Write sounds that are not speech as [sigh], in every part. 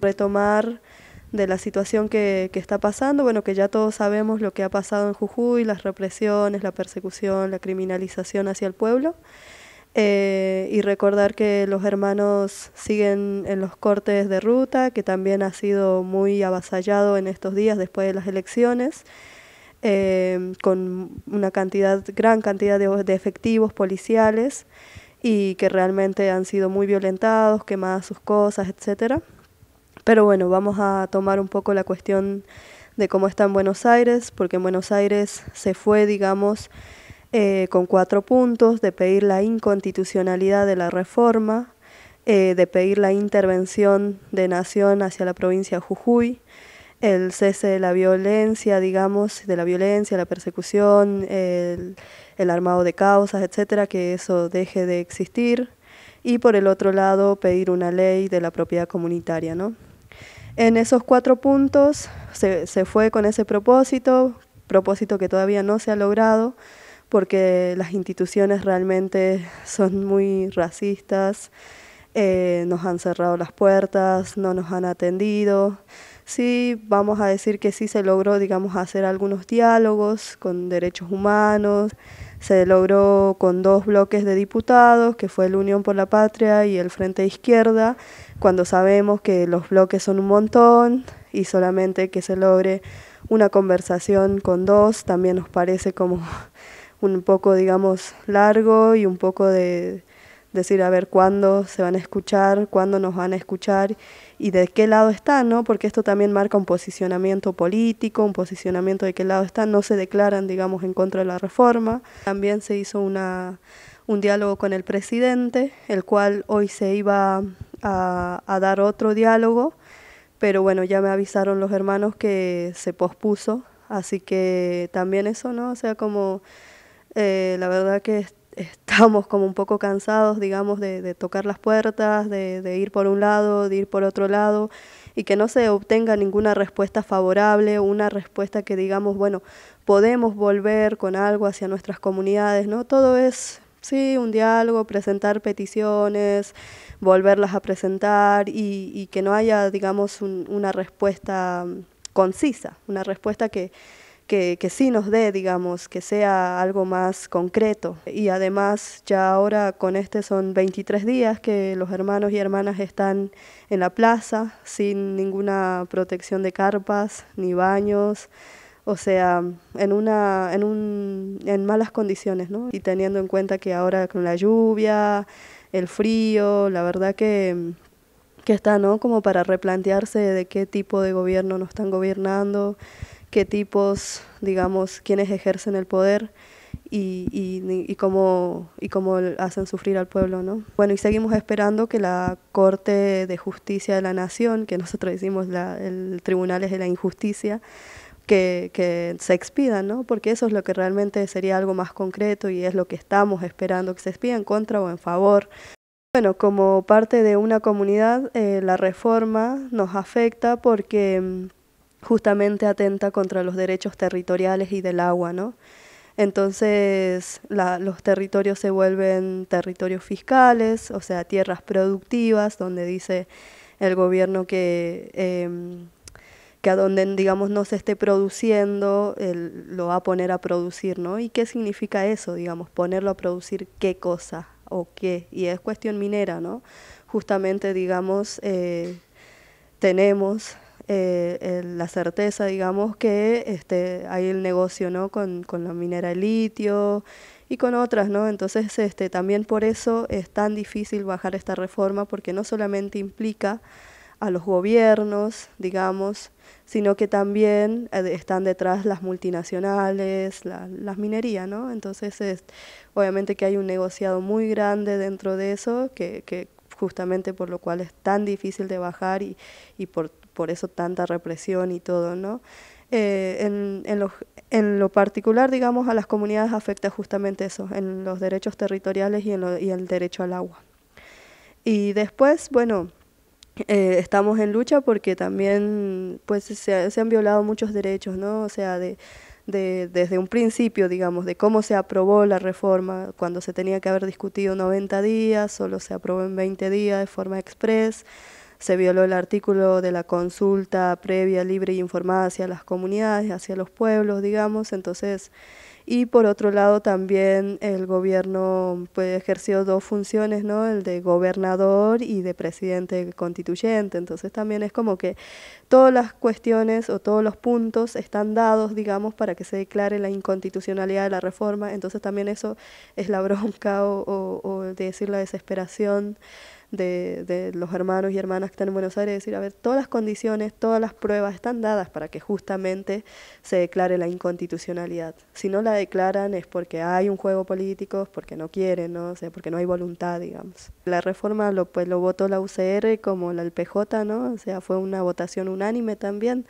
retomar de la situación que, está pasando, bueno, que ya todos sabemos lo que ha pasado en Jujuy, las represiones, la persecución, la criminalización hacia el pueblo, eh, y recordar que los hermanos siguen en los cortes de ruta, que también ha sido muy avasallado en estos días después de las elecciones. Eh, con una cantidad, gran cantidad de, de efectivos policiales y que realmente han sido muy violentados, quemadas sus cosas, etcétera. Pero bueno, vamos a tomar un poco la cuestión de cómo está en Buenos Aires, porque en Buenos Aires se fue, digamos, eh, con cuatro puntos, de pedir la inconstitucionalidad de la reforma, eh, de pedir la intervención de Nación hacia la provincia Jujuy, el cese de la violencia, digamos, de la violencia, la persecución, el, el armado de causas, etcétera, que eso deje de existir. Y por el otro lado, pedir una ley de la propiedad comunitaria, ¿no? En esos cuatro puntos se, fue con ese propósito, propósito que todavía no se ha logrado porque las instituciones realmente son muy racistas, eh, nos han cerrado las puertas, no nos han atendido. Sí, vamos a decir que sí se logró, digamos, hacer algunos diálogos con derechos humanos, se logró con dos bloques de diputados, que fue el Unión por la Patria y el Frente Izquierda, cuando sabemos que los bloques son un montón y solamente que se logre una conversación con dos también nos parece como [laughs] un poco, digamos, largo y un poco de decir a ver cuándo se van a escuchar, cuándo nos van a escuchar y de qué lado están, ¿no? Porque esto también marca un posicionamiento político, un posicionamiento de qué lado están, no se declaran, digamos, en contra de la reforma. También se hizo una, un diálogo con el presidente, el cual hoy se iba a, dar otro diálogo, pero bueno, ya me avisaron los hermanos que se pospuso, así que también eso, ¿no? O sea, como eh, la verdad que estamos como un poco cansados, digamos, de, tocar las puertas, de, ir por un lado, de ir por otro lado, y que no se obtenga ninguna respuesta favorable, una respuesta que digamos, bueno, podemos volver con algo hacia nuestras comunidades, ¿no? Todo es Sí, un diálogo, presentar peticiones, volverlas a presentar y, y que no haya, digamos, una respuesta mm, concisa, una respuesta que, que, que, sí nos dé, digamos, que sea algo más concreto. Y además ya ahora con este son 23 días que los hermanos y hermanas están en la plaza sin ninguna protección de carpas ni baños o sea, en, una, en, un, malas condiciones, ¿no? Y teniendo en cuenta que ahora con la lluvia, el frío, la verdad que, está, ¿no? Como para replantearse de qué tipo de gobierno nos están gobernando, qué tipos, digamos, quienes ejercen el poder y, cómo, y cómo hacen sufrir al pueblo, ¿no? Bueno, y seguimos esperando que la Corte de Justicia de la Nación, que nosotros decimos la, el Tribunal es de la Injusticia, que, se expidan, ¿no? Porque eso es lo que realmente sería algo más concreto y es lo que estamos esperando, que se expida en contra o en favor. Bueno, como parte de una comunidad, eh, la reforma nos afecta porque mm, justamente atenta contra los derechos territoriales y del agua, ¿no? Entonces los territorios se vuelven territorios fiscales, o sea, tierras productivas, donde dice el gobierno que em, que a donde, digamos, no se esté produciendo, lo va a poner a producir, ¿no? ¿Y qué significa eso, digamos, ponerlo a producir qué cosa o qué? Y es cuestión minera, ¿no? Justamente, digamos, eh, tenemos eh, la certeza, digamos, que este, hay el negocio, ¿no? Con, con la minera de litio y con otras, ¿no? Entonces, este, también por eso es tan difícil bajar esta reforma, porque no solamente implica a los gobiernos, digamos, sino que también eh, están detrás las multinacionales, las minerías, ¿no? Entonces, es, obviamente que hay un negociado muy grande dentro de eso, que, justamente por lo cual es tan difícil de bajar y, por, eso tanta represión y todo, ¿no? Eh, en, lo, particular, digamos, a las comunidades afecta justamente eso, en los derechos territoriales y en, y el derecho al agua. Y después, bueno, eh, estamos en lucha porque también pues se, se, han violado muchos derechos, ¿no? O sea, de, de, desde un principio, digamos, de cómo se aprobó la reforma, cuando se tenía que haber discutido 90 días, solo se aprobó en 20 días de forma express, se violó el artículo de la consulta previa, libre e informada hacia las comunidades, hacia los pueblos, digamos, entonces... Y por otro lado también el gobierno pues, ejerció dos funciones, ¿no? El de gobernador y de presidente constituyente. Entonces también es como que todas las cuestiones o todos los puntos están dados, digamos, para que se declare la inconstitucionalidad de la reforma. Entonces también eso es la [laughs] bronca o, o, o decir la desesperación de, de, los hermanos y hermanas que están en Buenos Aires, decir, a ver, todas las condiciones, todas las pruebas están dadas para que justamente se declare la inconstitucionalidad. Si no la declaran es porque hay un juego político, porque no quieren, ¿no? O sea, porque no hay voluntad, digamos. La reforma lo, pues, lo votó la UCR como la, el PJ, ¿no? O sea, fue una votación unánime también.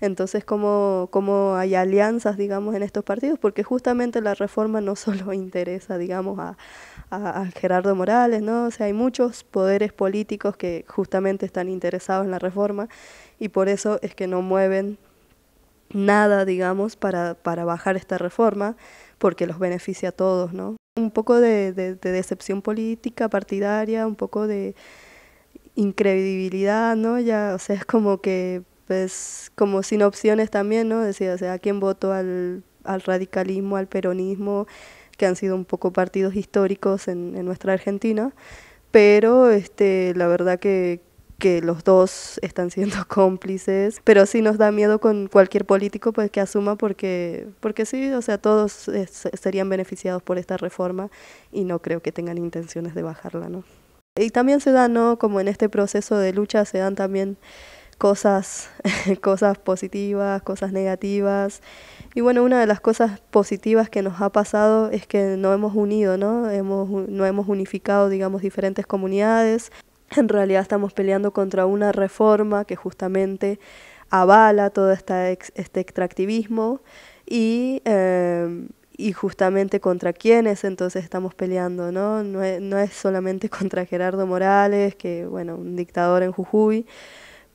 Entonces, ¿cómo, hay alianzas, digamos, en estos partidos? Porque justamente la reforma no [laughs] solo interesa, digamos, a, Gerardo Morales, ¿no? O sea, hay muchos poderes políticos que justamente están interesados en la reforma y por eso es que no mueven nada, digamos, para, para bajar esta reforma, porque los beneficia a todos, ¿no? Un poco de, de decepción política, partidaria, un poco de incredibilidad, ¿no? Ya, o sea, es como que pues como sin opciones también, ¿no? Decía, o sea, ¿a quién voto? Al, al radicalismo, al peronismo, que han sido un poco partidos históricos en, en nuestra Argentina, pero este, la verdad que, que los dos están siendo [laughs] cómplices, pero sí nos da miedo con cualquier político pues que asuma porque porque sí, o sea, todos serían beneficiados por esta reforma y no creo que tengan intenciones de bajarla, ¿no? Y también se da, ¿no? Como en este proceso de lucha se dan también cosas, [laughs] cosas positivas, cosas negativas. Y bueno, una de las cosas positivas que nos ha pasado es que no hemos unido, ¿no? Hemos, no hemos unificado, digamos, diferentes comunidades. En realidad estamos peleando contra una reforma que justamente avala todo esta este extractivismo y, em, y justamente contra quienes entonces estamos peleando, ¿no? No es, no es solamente [laughs] contra Gerardo Morales, que, bueno, un dictador en Jujuy,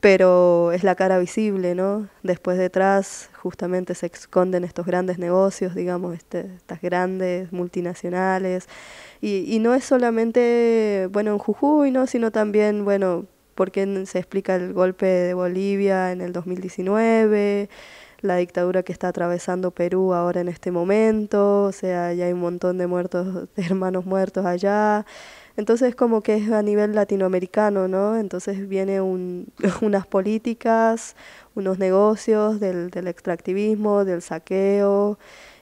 pero es la cara visible, ¿no? Después detrás justamente se esconden estos grandes negocios, digamos, este, estas grandes multinacionales. Y, no es solamente, bueno, en Jujuy, ¿no? Sino también, bueno, por qué se explica el golpe de Bolivia en el 2019, la dictadura que está atravesando Perú ahora en este momento, o sea, ya hay un montón de muertos, de hermanos muertos allá. Entonces como que es a nivel latinoamericano, ¿no? Entonces viene [laughs] unas políticas, unos negocios del, extractivismo, del saqueo,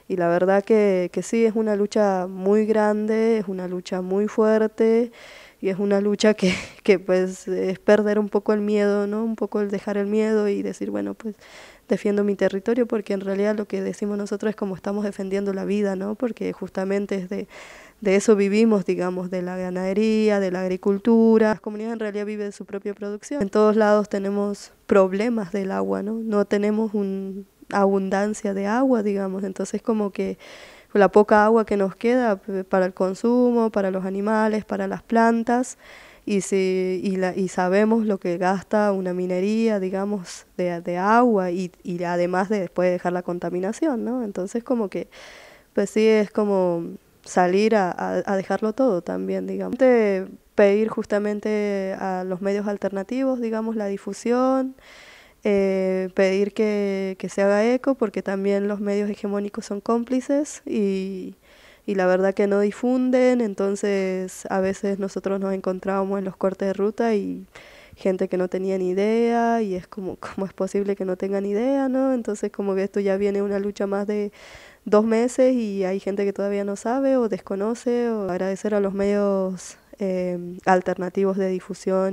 y la verdad que, que sí, es una lucha muy grande, es una lucha muy fuerte, y es una lucha que, [laughs] que pues es perder un poco el miedo, ¿no? Un poco el dejar el miedo y decir, bueno, pues defiendo mi territorio porque en realidad lo que decimos nosotros es como estamos defendiendo la vida, ¿no? Porque justamente es de, de eso vivimos, digamos, de la ganadería, de la agricultura. Las comunidades en realidad vive de su propia producción. En todos lados tenemos problemas del agua, ¿no? No tenemos una abundancia de agua, digamos, entonces como que la poca agua que nos queda eh, para el consumo, para los animales, para las plantas, y, si, y, la, y sabemos lo que gasta una minería, digamos, de, de agua y, y, además de después dejar la contaminación, ¿no? Entonces como que, pues sí, es como salir a, a, dejarlo todo también, digamos. pedir justamente a los medios alternativos, digamos, la difusión, eh, pedir que, que, se haga eco, porque también los medios hegemónicos son cómplices y, y la verdad que no difunden, entonces a veces nosotros nos encontrábamos en los cortes de ruta y gente que no tenía ni idea y es como, [laughs] ¿cómo es posible que no tengan idea, no? Entonces como que esto ya viene una lucha más de dos meses y hay gente que todavía no sabe o desconoce o agradecer a los medios eh, alternativos de difusión